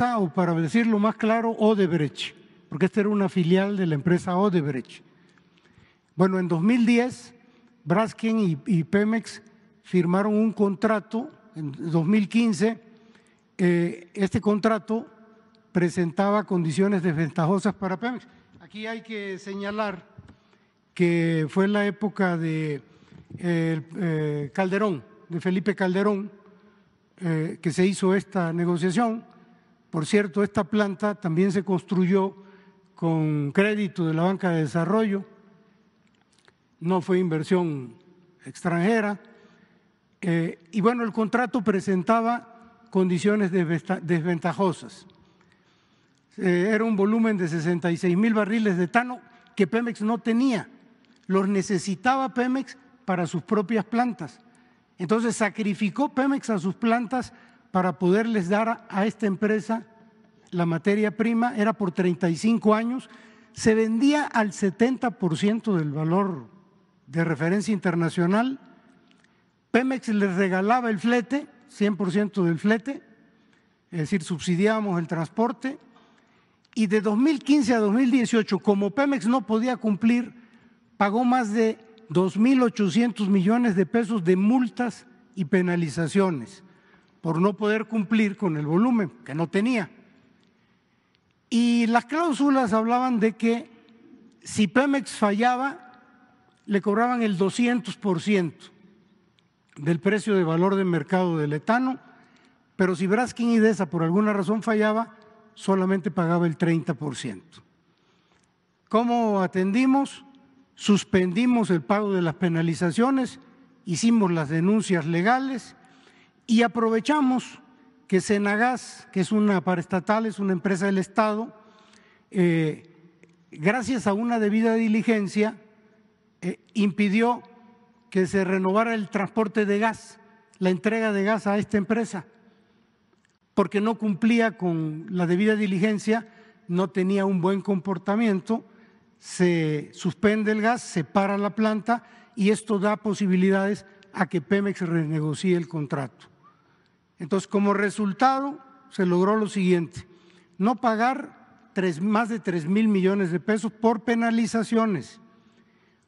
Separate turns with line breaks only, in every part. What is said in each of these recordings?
o para decirlo más claro, Odebrecht, porque esta era una filial de la empresa Odebrecht. Bueno, en 2010, Braskin y, Pemex firmaron un contrato, en 2015, eh, este contrato presentaba condiciones desventajosas para Pemex. Aquí hay que señalar que fue en la época de eh, eh, Calderón, de Felipe Calderón, que se hizo esta negociación por cierto, esta planta también se construyó con crédito de la banca de desarrollo, no fue inversión extranjera. Eh, y bueno, el contrato presentaba condiciones desventajosas. Eh, era un volumen de 66 mil barriles de etano que Pemex no tenía. Los necesitaba Pemex para sus propias plantas. Entonces sacrificó Pemex a sus plantas para poderles dar a esta empresa la materia prima, era por 35 años, se vendía al 70% del valor de referencia internacional, Pemex les regalaba el flete, 100% del flete, es decir, subsidiábamos el transporte, y de 2015 a 2018, como Pemex no podía cumplir, pagó más de 2.800 millones de pesos de multas y penalizaciones por no poder cumplir con el volumen que no tenía. Y las cláusulas hablaban de que si Pemex fallaba, le cobraban el 200% del precio de valor de mercado del etano, pero si Braskin y Desa por alguna razón fallaba, solamente pagaba el 30%. ¿Cómo atendimos? Suspendimos el pago de las penalizaciones, hicimos las denuncias legales y aprovechamos que Senagas, que es una paraestatal, es una empresa del Estado, eh, gracias a una debida diligencia, eh, impidió que se renovara el transporte de gas, la entrega de gas a esta empresa, porque no cumplía con la debida diligencia, no tenía un buen comportamiento, se suspende el gas, se para la planta y esto da posibilidades a que Pemex renegocie el contrato. Entonces, como resultado, se logró lo siguiente, no pagar tres, más de 3 mil millones de pesos por penalizaciones.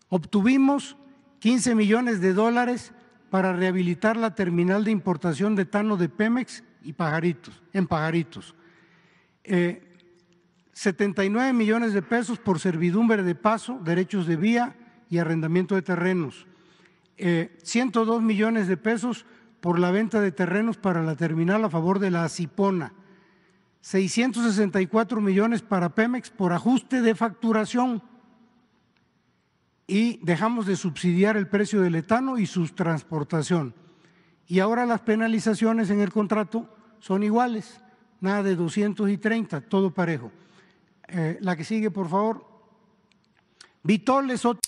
Obtuvimos 15 millones de dólares para rehabilitar la terminal de importación de Tano de Pemex y Pajaritos, en Pajaritos. Eh, 79 millones de pesos por servidumbre de paso, derechos de vía y arrendamiento de terrenos. Eh, 102 millones de pesos por la venta de terrenos para la terminal a favor de la Cipona, 664 millones para Pemex por ajuste de facturación y dejamos de subsidiar el precio del etano y su transportación. Y ahora las penalizaciones en el contrato son iguales, nada de 230, todo parejo. Eh, la que sigue, por favor. Vitoles, otra.